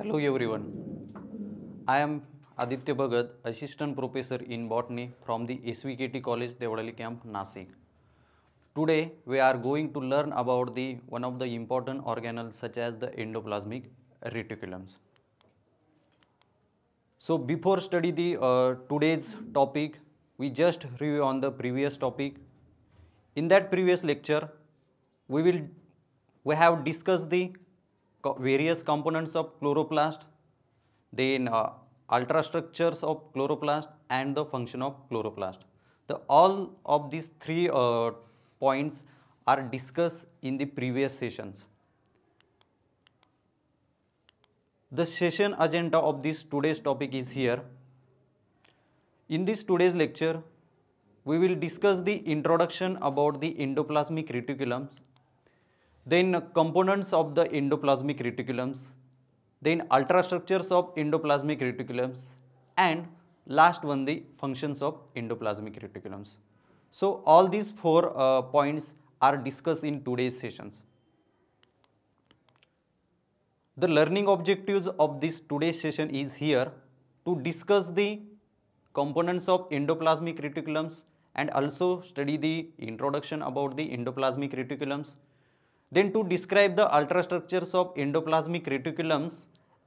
Hello everyone. I am Aditya Bhagat, Assistant Professor in Botany from the SVKT College Devadali Camp, Nasik. Today we are going to learn about the one of the important organelles such as the endoplasmic reticulums. So before study the uh, today's topic, we just review on the previous topic. In that previous lecture, we will we have discussed the various components of chloroplast, then uh, ultrastructures of chloroplast and the function of chloroplast. The all of these three uh, points are discussed in the previous sessions. The session agenda of this today's topic is here. In this today's lecture, we will discuss the introduction about the endoplasmic reticulum then components of the endoplasmic reticulums, then ultrastructures of endoplasmic reticulums and last one the functions of endoplasmic reticulums. So, all these four uh, points are discussed in today's sessions. The learning objectives of this today's session is here to discuss the components of endoplasmic reticulums and also study the introduction about the endoplasmic reticulums then to describe the ultrastructures of endoplasmic reticulums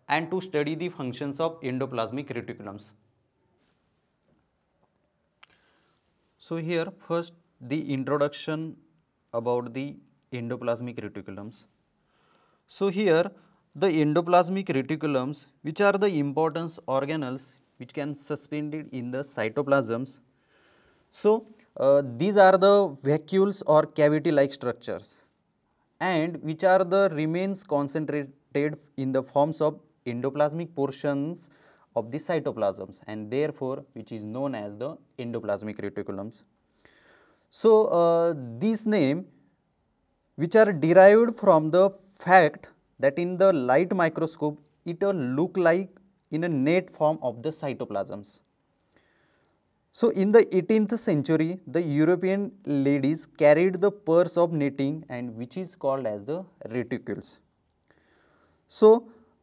and to study the functions of endoplasmic reticulums. So here first the introduction about the endoplasmic reticulums. So here the endoplasmic reticulums which are the importance organelles which can suspended in the cytoplasms. So uh, these are the vacuoles or cavity like structures and which are the remains concentrated in the forms of endoplasmic portions of the cytoplasms and therefore which is known as the endoplasmic reticulums. So, uh, these name which are derived from the fact that in the light microscope it will look like in a net form of the cytoplasms. So in the 18th century, the European ladies carried the purse of knitting and which is called as the reticules. So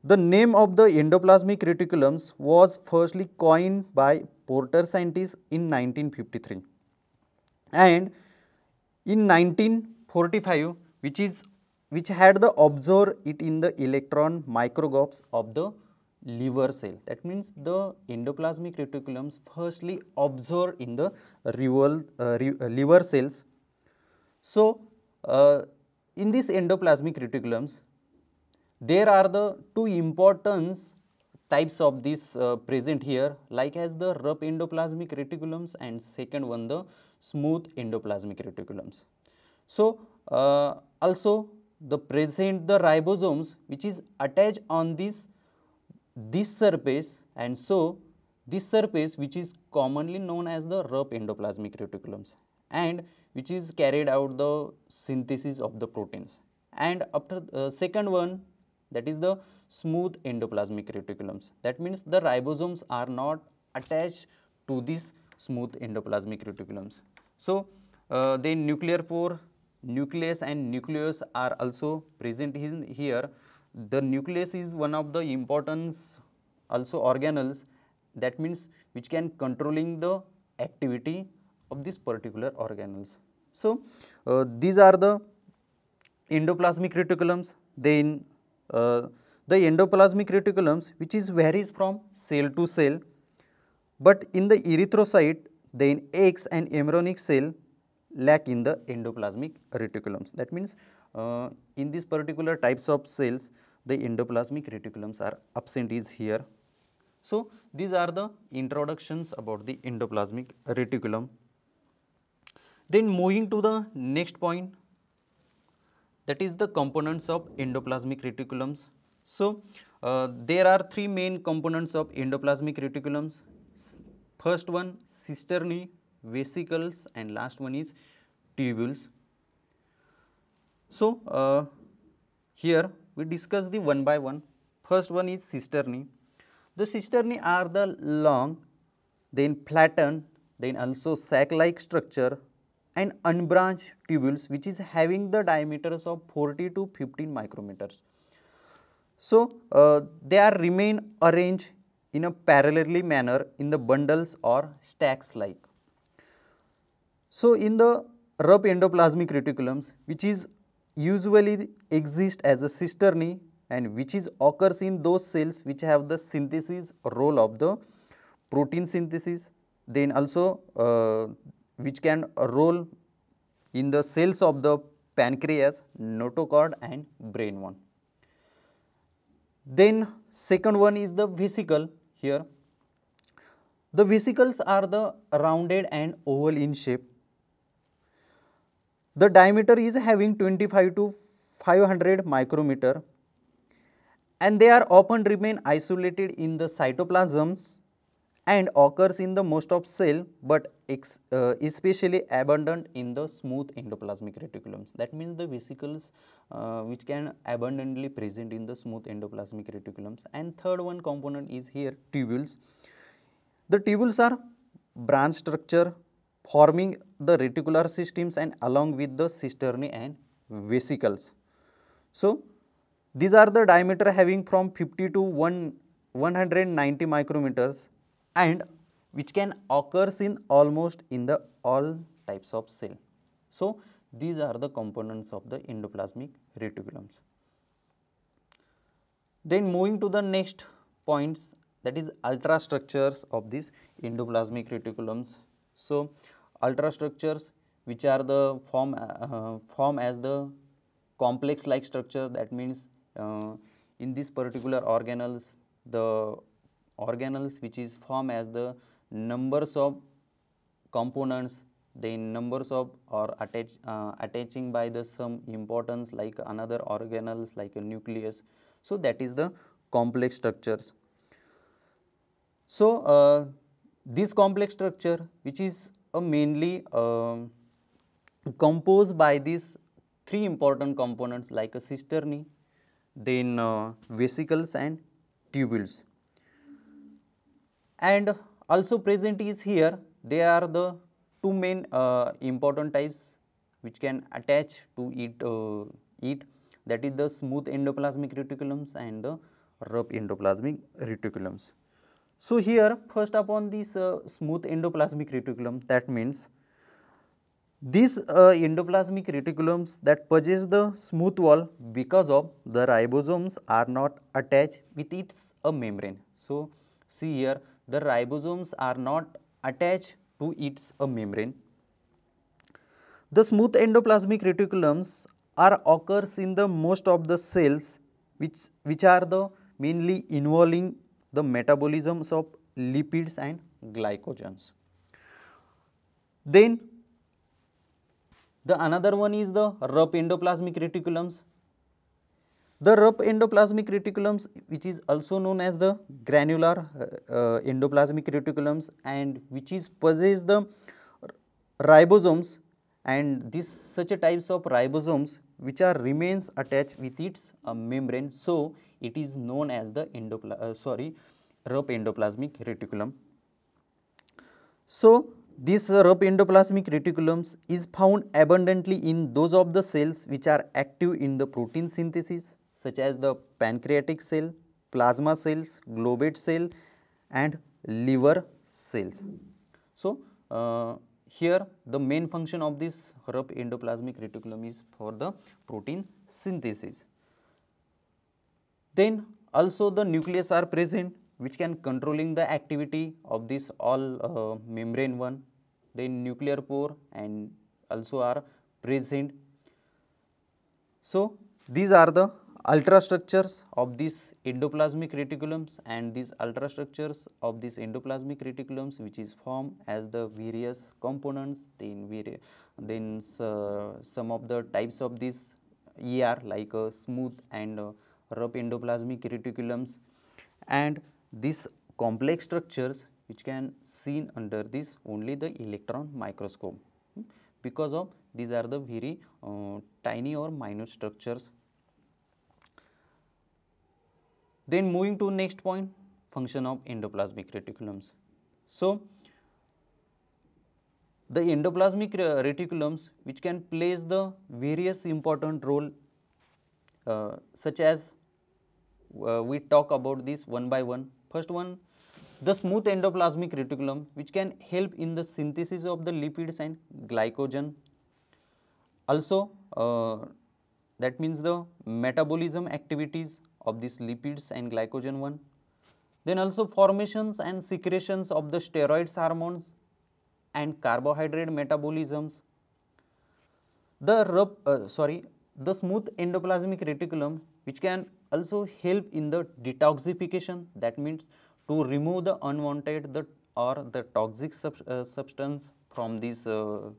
the name of the endoplasmic reticulums was firstly coined by Porter scientists in 1953 and in 1945 which is which had the observed it in the electron micrographs of the liver cell. That means the endoplasmic reticulums firstly absorb in the rival, uh, uh, liver cells. So, uh, in this endoplasmic reticulums, there are the two important types of this uh, present here like as the rough endoplasmic reticulums and second one the smooth endoplasmic reticulums. So, uh, also the present the ribosomes which is attached on this this surface and so this surface which is commonly known as the rough endoplasmic reticulums and which is carried out the synthesis of the proteins and after uh, second one that is the smooth endoplasmic reticulums that means the ribosomes are not attached to this smooth endoplasmic reticulums. So, uh, the nuclear pore nucleus and nucleus are also present in here the nucleus is one of the importance also organelles that means which can controlling the activity of this particular organelles. So, uh, these are the endoplasmic reticulums then uh, the endoplasmic reticulums which is varies from cell to cell but in the erythrocyte then X and embryonic cell lack in the endoplasmic reticulums that means uh, in these particular types of cells, the endoplasmic reticulums are absent is here. So, these are the introductions about the endoplasmic reticulum. Then moving to the next point that is the components of endoplasmic reticulums. So, uh, there are three main components of endoplasmic reticulums. First one cisternae, vesicles and last one is tubules. So, uh, here we discuss the one by one. First one is cisternae. The cisternae are the long, then flattened, then also sac-like structure and unbranched tubules which is having the diameters of 40 to 15 micrometers. So, uh, they are remain arranged in a parallelly manner in the bundles or stacks like. So, in the rough endoplasmic reticulums which is usually exist as a cisternae, and which is occurs in those cells which have the synthesis role of the protein synthesis then also uh, which can roll in the cells of the pancreas, notochord and brain one. Then second one is the vesicle here. The vesicles are the rounded and oval in shape the diameter is having 25 to 500 micrometer and they are often remain isolated in the cytoplasms and occurs in the most of cell but uh, especially abundant in the smooth endoplasmic reticulums. That means the vesicles uh, which can abundantly present in the smooth endoplasmic reticulums. And third one component is here tubules. The tubules are branch structure forming the reticular systems and along with the cisternae and vesicles. So, these are the diameter having from 50 to 1, 190 micrometers and which can occurs in almost in the all types of cell. So, these are the components of the endoplasmic reticulums. Then moving to the next points that is ultrastructures of these endoplasmic reticulums so, ultrastructures which are the form, uh, form as the complex like structure that means uh, in this particular organelles the organelles which is formed as the numbers of components then numbers of or attach, uh, attaching by the some importance like another organelles like a nucleus. So, that is the complex structures. So, uh, this complex structure which is uh, mainly uh, composed by these three important components like a cisternae, then uh, vesicles and tubules. And also present is here they are the two main uh, important types which can attach to it, uh, it that is the smooth endoplasmic reticulums and the rough endoplasmic reticulums. So here first upon this uh, smooth endoplasmic reticulum that means these uh, endoplasmic reticulums that possess the smooth wall because of the ribosomes are not attached with its a uh, membrane. So see here the ribosomes are not attached to its a uh, membrane. The smooth endoplasmic reticulums are occurs in the most of the cells which, which are the mainly involving the metabolisms of lipids and glycogens. Then the another one is the rough endoplasmic reticulums. The rough endoplasmic reticulums which is also known as the granular uh, uh, endoplasmic reticulums and which is possess the ribosomes and this such a types of ribosomes which are remains attached with its uh, membrane. So, it is known as the endopla uh, sorry rough endoplasmic reticulum. So, this rough endoplasmic reticulums is found abundantly in those of the cells which are active in the protein synthesis such as the pancreatic cell, plasma cells, globate cell and liver cells. So, uh, here the main function of this rough endoplasmic reticulum is for the protein synthesis. Then also the nucleus are present which can controlling the activity of this all uh, membrane one. Then nuclear pore and also are present. So these are the ultrastructures of this endoplasmic reticulums and these ultrastructures of this endoplasmic reticulums which is formed as the various components then then uh, some of the types of this ER like uh, smooth and uh, rough endoplasmic reticulums and these complex structures which can seen under this only the electron microscope hmm? because of these are the very uh, tiny or minute structures. Then moving to next point function of endoplasmic reticulums. So, the endoplasmic reticulums which can plays the various important role uh, such as uh, we talk about this one by one. First one, the smooth endoplasmic reticulum which can help in the synthesis of the lipids and glycogen. Also, uh, that means the metabolism activities of these lipids and glycogen one. Then also formations and secretions of the steroids hormones and carbohydrate metabolisms. The rub, uh, sorry, the smooth endoplasmic reticulum which can also help in the detoxification that means to remove the unwanted the or the toxic sub, uh, substance from these uh,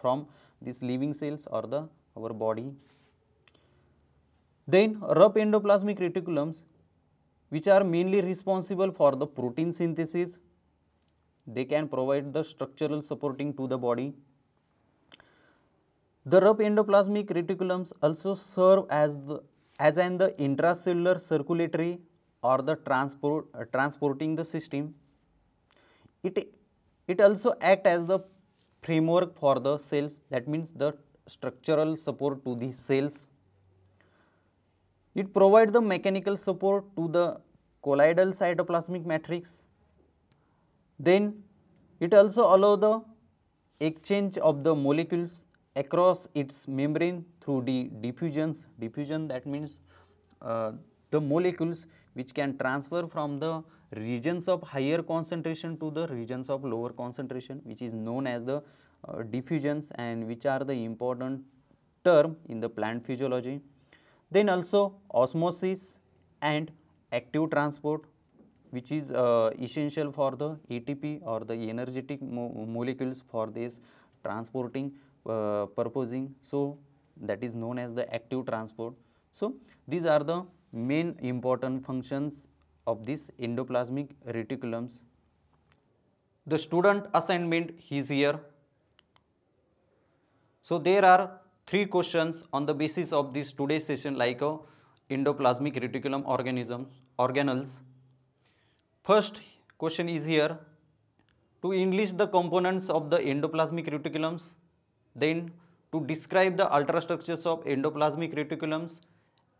from these living cells or the our body. Then rough endoplasmic reticulums which are mainly responsible for the protein synthesis, they can provide the structural supporting to the body. The rough endoplasmic reticulums also serve as the as in the intracellular circulatory or the transport uh, transporting the system. It, it also act as the framework for the cells that means the structural support to the cells. It provides the mechanical support to the colloidal cytoplasmic matrix. Then it also allow the exchange of the molecules across its membrane through the diffusions, diffusion that means uh, the molecules which can transfer from the regions of higher concentration to the regions of lower concentration which is known as the uh, diffusions and which are the important term in the plant physiology. Then also osmosis and active transport which is uh, essential for the ATP or the energetic mo molecules for this transporting uh, purposing. So, that is known as the active transport. So, these are the main important functions of this endoplasmic reticulums. The student assignment is here. So, there are three questions on the basis of this today's session like a uh, endoplasmic reticulum organisms organelles. First question is here to enlist the components of the endoplasmic reticulums then to describe the ultrastructures of endoplasmic reticulums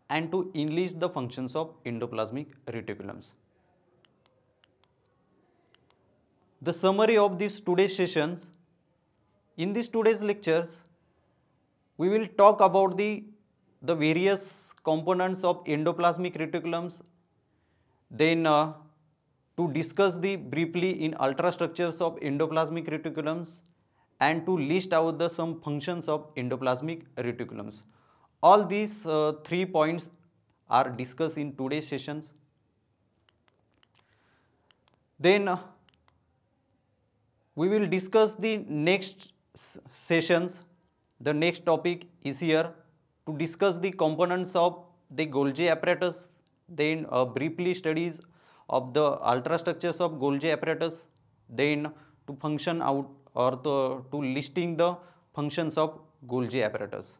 and to enlist the functions of endoplasmic reticulums. The summary of these today's sessions, in these today's lectures, we will talk about the, the various components of endoplasmic reticulums, then uh, to discuss the briefly in ultrastructures of endoplasmic reticulums, and to list out the some functions of endoplasmic reticulums. All these uh, three points are discussed in today's sessions. Then uh, we will discuss the next sessions. The next topic is here to discuss the components of the Golgi apparatus, then uh, briefly studies of the ultrastructures of Golgi apparatus, then to function out और तो to listing the functions of Golgi apparatus